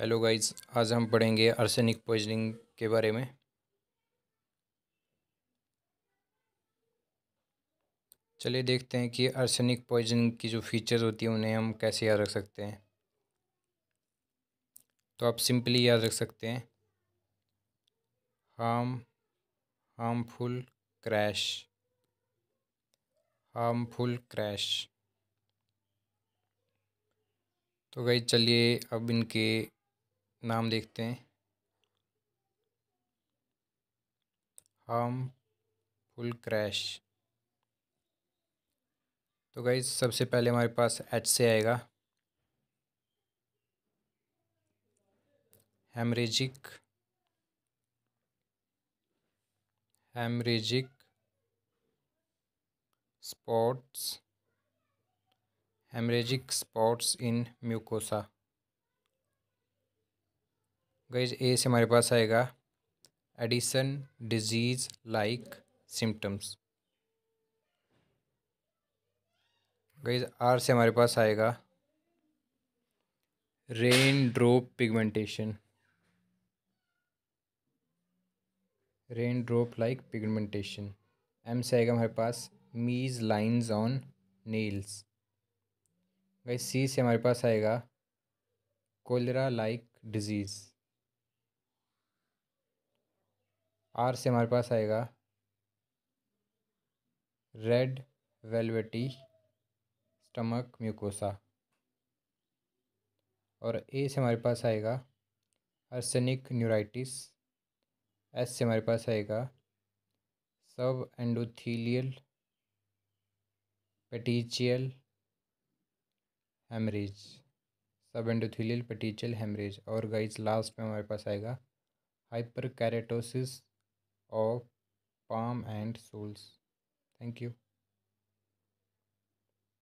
hello guys आज हम पढ़ेंगे आर्सेनिक पॉइजनिंग के बारे में चलिए देखते हैं कि आर्सेनिक पॉइजनिंग की जो फीचर्स होती हैं उन्हें हम कैसे याद रख सकते हैं तो आप सिंपली याद रख सकते हैं harm harmful crash harmful crash तो गई चलिए अब इनके नाम देखते हैं हम फुल क्रैश तो गई सबसे पहले हमारे पास एच से आएगा haemorrhagic haemorrhagic spots haemorrhagic spots in mucosa guys A से हमारे पास आएगा Addison disease like symptoms guys R से हमारे पास आएगा rain drop pigmentation rain drop like pigmentation M से आएगा हमारे पास मीज लाइंस ऑन नेल्स गई सी से हमारे पास आएगा कोलरा लाइक डिजीज़ आर से हमारे पास आएगा रेड वेलवेटी स्टमक म्यूकोसा और ए से हमारे पास आएगा अर्सेनिक न्यूराइटिस एस से हमारे पास आएगा subendothelial petechial haemorrhage subendothelial petechial haemorrhage और गाइज लास्ट में हमारे पास आएगा hyperkeratosis of palm and soles thank you